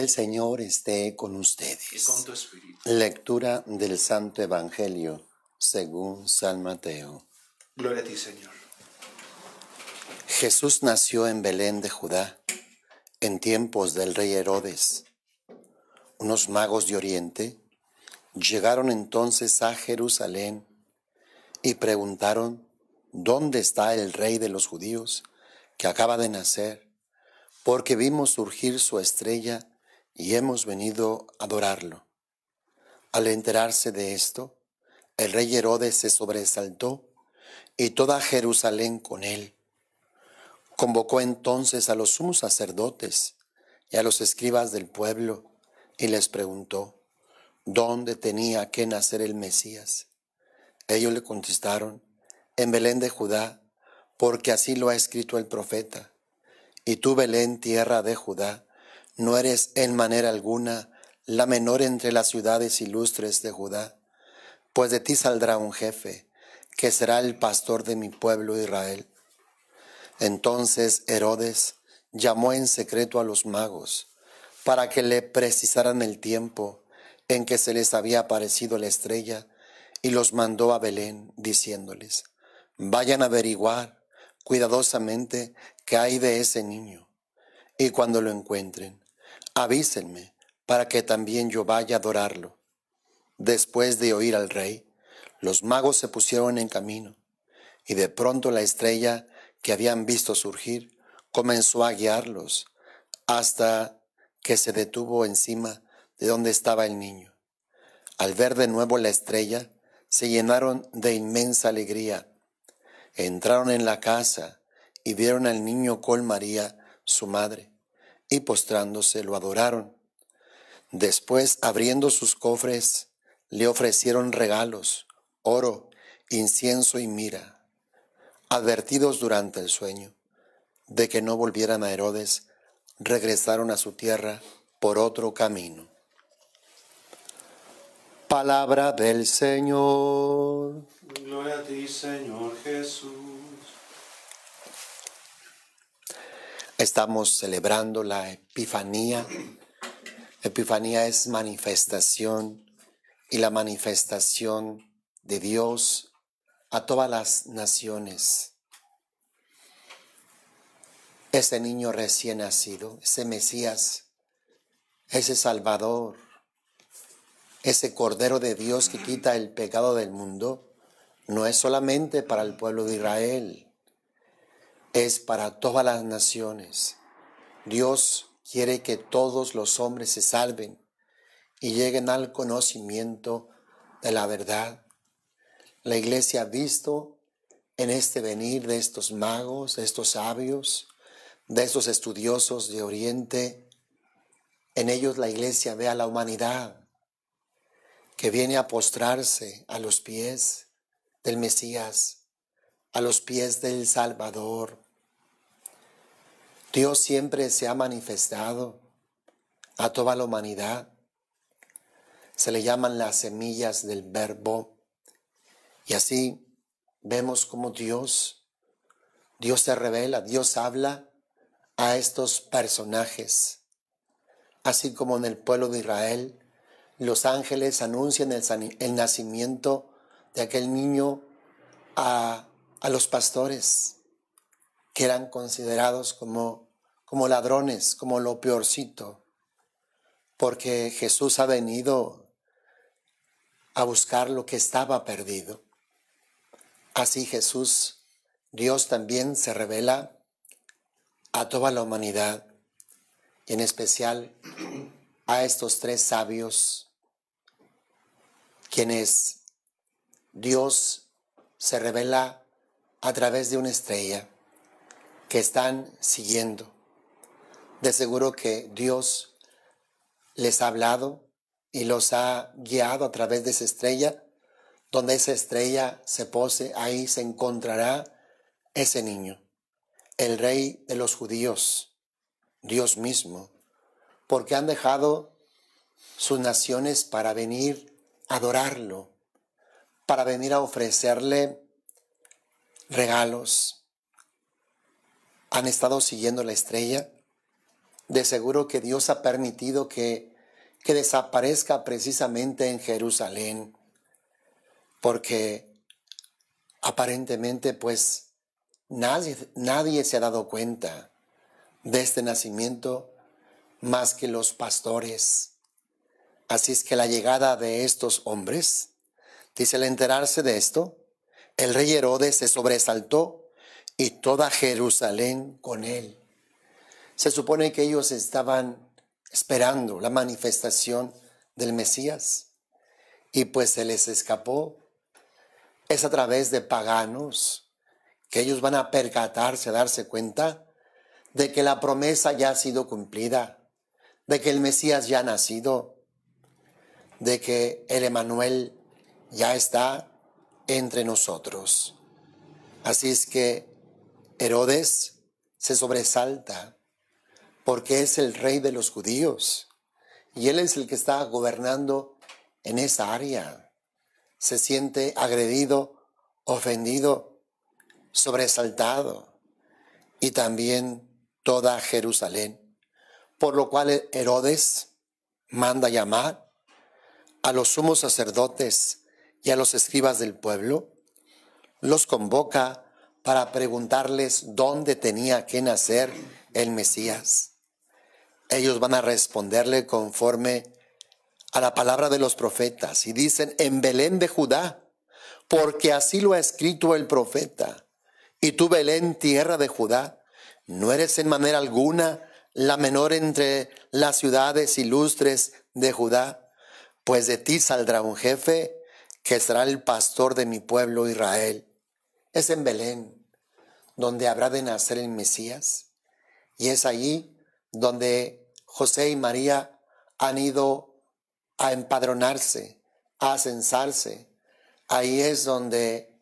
El Señor esté con ustedes. Lectura del Santo Evangelio según San Mateo. Gloria a ti, Señor. Jesús nació en Belén de Judá, en tiempos del rey Herodes. Unos magos de Oriente llegaron entonces a Jerusalén y preguntaron, ¿dónde está el rey de los judíos que acaba de nacer? Porque vimos surgir su estrella y hemos venido a adorarlo. Al enterarse de esto, el rey Herodes se sobresaltó y toda Jerusalén con él. Convocó entonces a los sumos sacerdotes y a los escribas del pueblo y les preguntó, ¿dónde tenía que nacer el Mesías? Ellos le contestaron, en Belén de Judá, porque así lo ha escrito el profeta. Y tú, Belén, tierra de Judá, no eres en manera alguna la menor entre las ciudades ilustres de Judá, pues de ti saldrá un jefe, que será el pastor de mi pueblo Israel. Entonces Herodes llamó en secreto a los magos, para que le precisaran el tiempo en que se les había aparecido la estrella, y los mandó a Belén, diciéndoles, Vayan a averiguar cuidadosamente qué hay de ese niño, y cuando lo encuentren, avísenme para que también yo vaya a adorarlo. Después de oír al rey, los magos se pusieron en camino, y de pronto la estrella que habían visto surgir comenzó a guiarlos hasta que se detuvo encima de donde estaba el niño. Al ver de nuevo la estrella, se llenaron de inmensa alegría. Entraron en la casa y vieron al niño con María, su madre y postrándose lo adoraron. Después, abriendo sus cofres, le ofrecieron regalos, oro, incienso y mira, advertidos durante el sueño de que no volvieran a Herodes, regresaron a su tierra por otro camino. Palabra del Señor. Gloria a ti, Señor Jesús. Estamos celebrando la Epifanía. Epifanía es manifestación y la manifestación de Dios a todas las naciones. Ese niño recién nacido, ese Mesías, ese Salvador, ese Cordero de Dios que quita el pecado del mundo, no es solamente para el pueblo de Israel es para todas las naciones. Dios quiere que todos los hombres se salven y lleguen al conocimiento de la verdad. La iglesia ha visto en este venir de estos magos, de estos sabios, de estos estudiosos de Oriente. En ellos la iglesia ve a la humanidad que viene a postrarse a los pies del Mesías a los pies del Salvador. Dios siempre se ha manifestado a toda la humanidad. Se le llaman las semillas del verbo. Y así vemos cómo Dios, Dios se revela, Dios habla a estos personajes. Así como en el pueblo de Israel, los ángeles anuncian el, el nacimiento de aquel niño a a los pastores, que eran considerados como, como ladrones, como lo peorcito, porque Jesús ha venido a buscar lo que estaba perdido. Así Jesús, Dios también se revela a toda la humanidad, y en especial a estos tres sabios, quienes Dios se revela a través de una estrella que están siguiendo. De seguro que Dios les ha hablado y los ha guiado a través de esa estrella. Donde esa estrella se pose, ahí se encontrará ese niño, el rey de los judíos, Dios mismo, porque han dejado sus naciones para venir a adorarlo, para venir a ofrecerle regalos, han estado siguiendo la estrella. De seguro que Dios ha permitido que, que desaparezca precisamente en Jerusalén, porque aparentemente pues nadie, nadie se ha dado cuenta de este nacimiento más que los pastores. Así es que la llegada de estos hombres, dice al enterarse de esto, el rey Herodes se sobresaltó y toda Jerusalén con él. Se supone que ellos estaban esperando la manifestación del Mesías y pues se les escapó. Es a través de paganos que ellos van a percatarse, a darse cuenta de que la promesa ya ha sido cumplida, de que el Mesías ya ha nacido, de que el Emanuel ya está entre nosotros. Así es que Herodes se sobresalta porque es el rey de los judíos y él es el que está gobernando en esa área. Se siente agredido, ofendido, sobresaltado y también toda Jerusalén, por lo cual Herodes manda llamar a los sumos sacerdotes y a los escribas del pueblo, los convoca para preguntarles dónde tenía que nacer el Mesías. Ellos van a responderle conforme a la palabra de los profetas y dicen, en Belén de Judá, porque así lo ha escrito el profeta. Y tú, Belén, tierra de Judá, no eres en manera alguna la menor entre las ciudades ilustres de Judá, pues de ti saldrá un jefe que será el pastor de mi pueblo Israel. Es en Belén, donde habrá de nacer el Mesías, y es allí donde José y María han ido a empadronarse, a censarse. Ahí es donde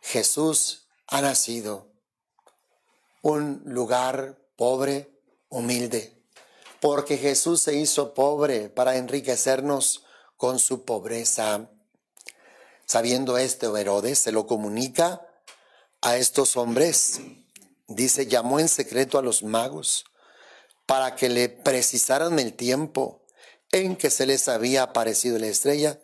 Jesús ha nacido. Un lugar pobre, humilde porque Jesús se hizo pobre para enriquecernos con su pobreza. Sabiendo esto, Herodes se lo comunica a estos hombres. Dice, llamó en secreto a los magos para que le precisaran el tiempo en que se les había aparecido la estrella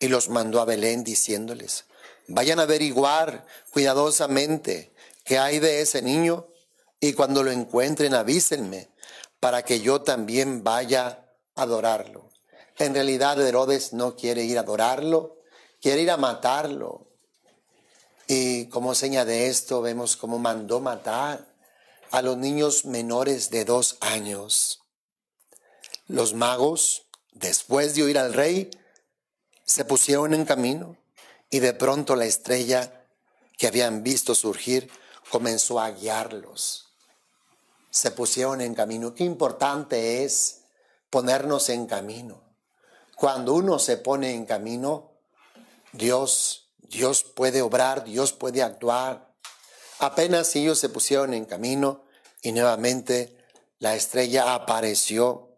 y los mandó a Belén diciéndoles, vayan a averiguar cuidadosamente qué hay de ese niño y cuando lo encuentren avísenme para que yo también vaya a adorarlo. En realidad Herodes no quiere ir a adorarlo, quiere ir a matarlo. Y como seña de esto, vemos cómo mandó matar a los niños menores de dos años. Los magos, después de oír al rey, se pusieron en camino y de pronto la estrella que habían visto surgir comenzó a guiarlos. Se pusieron en camino. Qué importante es ponernos en camino. Cuando uno se pone en camino, Dios, Dios puede obrar, Dios puede actuar. Apenas ellos se pusieron en camino y nuevamente la estrella apareció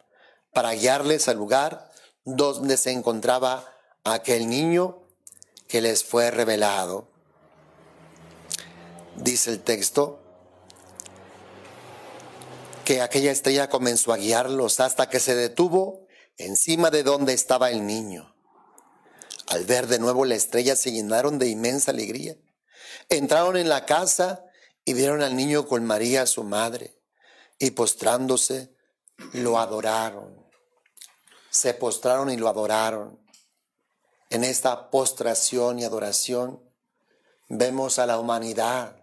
para guiarles al lugar donde se encontraba aquel niño que les fue revelado. Dice el texto que aquella estrella comenzó a guiarlos hasta que se detuvo encima de donde estaba el niño. Al ver de nuevo la estrella se llenaron de inmensa alegría. Entraron en la casa y vieron al niño con María, su madre, y postrándose, lo adoraron. Se postraron y lo adoraron. En esta postración y adoración vemos a la humanidad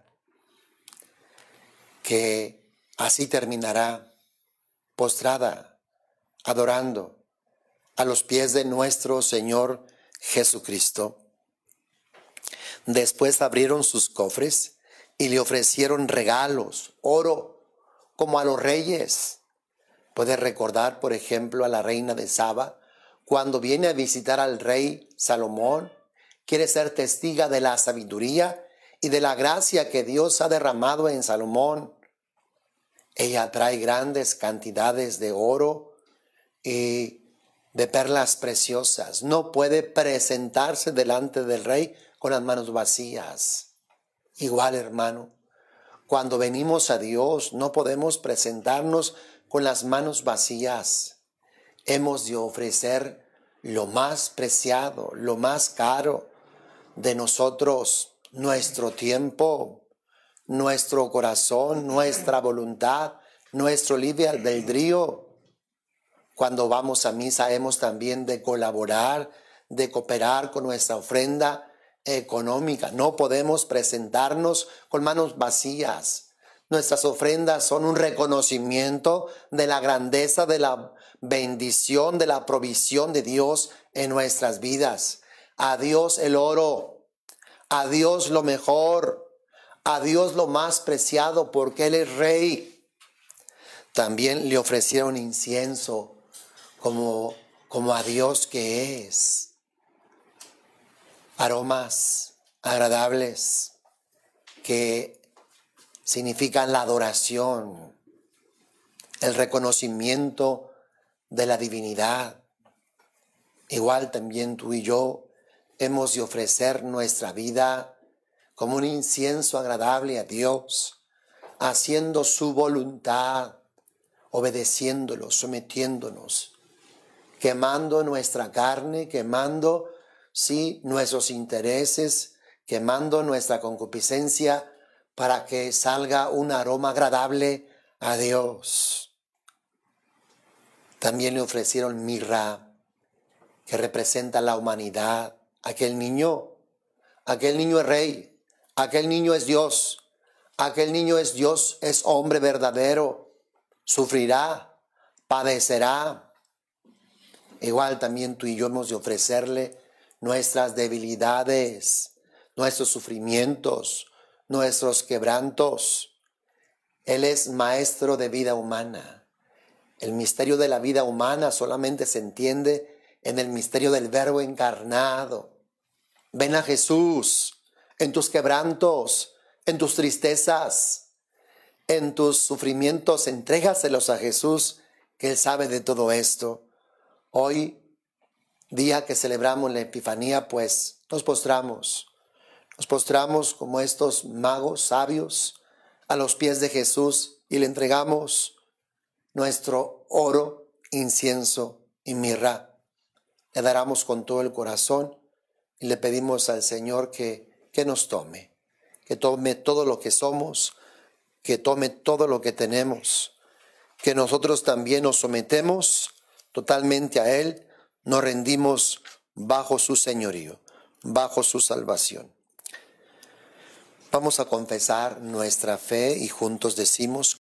que así terminará postrada, adorando a los pies de nuestro Señor Jesucristo. Después abrieron sus cofres y le ofrecieron regalos, oro, como a los reyes. puede recordar, por ejemplo, a la reina de Saba, cuando viene a visitar al rey Salomón, quiere ser testiga de la sabiduría y de la gracia que Dios ha derramado en Salomón. Ella trae grandes cantidades de oro y eh, de perlas preciosas. No puede presentarse delante del rey con las manos vacías. Igual, hermano, cuando venimos a Dios no podemos presentarnos con las manos vacías. Hemos de ofrecer lo más preciado, lo más caro de nosotros, nuestro tiempo, nuestro corazón, nuestra voluntad, nuestro libre albedrío cuando vamos a misa hemos también de colaborar, de cooperar con nuestra ofrenda económica. No podemos presentarnos con manos vacías. Nuestras ofrendas son un reconocimiento de la grandeza, de la bendición, de la provisión de Dios en nuestras vidas. A Dios el oro, a Dios lo mejor, a Dios lo más preciado porque Él es rey. También le ofrecieron incienso como, como a Dios que es. Aromas agradables que significan la adoración, el reconocimiento de la divinidad. Igual también tú y yo hemos de ofrecer nuestra vida como un incienso agradable a Dios, haciendo su voluntad, obedeciéndolo, sometiéndonos quemando nuestra carne, quemando, sí, nuestros intereses, quemando nuestra concupiscencia para que salga un aroma agradable a Dios. También le ofrecieron mirra, que representa la humanidad, aquel niño, aquel niño es rey, aquel niño es Dios, aquel niño es Dios, es hombre verdadero, sufrirá, padecerá, Igual también tú y yo hemos de ofrecerle nuestras debilidades, nuestros sufrimientos, nuestros quebrantos. Él es maestro de vida humana. El misterio de la vida humana solamente se entiende en el misterio del verbo encarnado. Ven a Jesús en tus quebrantos, en tus tristezas, en tus sufrimientos, entrégaselos a Jesús, que Él sabe de todo esto Hoy, día que celebramos la Epifanía, pues nos postramos, nos postramos como estos magos sabios a los pies de Jesús y le entregamos nuestro oro, incienso y mirra. Le daramos con todo el corazón y le pedimos al Señor que, que nos tome, que tome todo lo que somos, que tome todo lo que tenemos, que nosotros también nos sometemos totalmente a Él, nos rendimos bajo su señorío, bajo su salvación. Vamos a confesar nuestra fe y juntos decimos,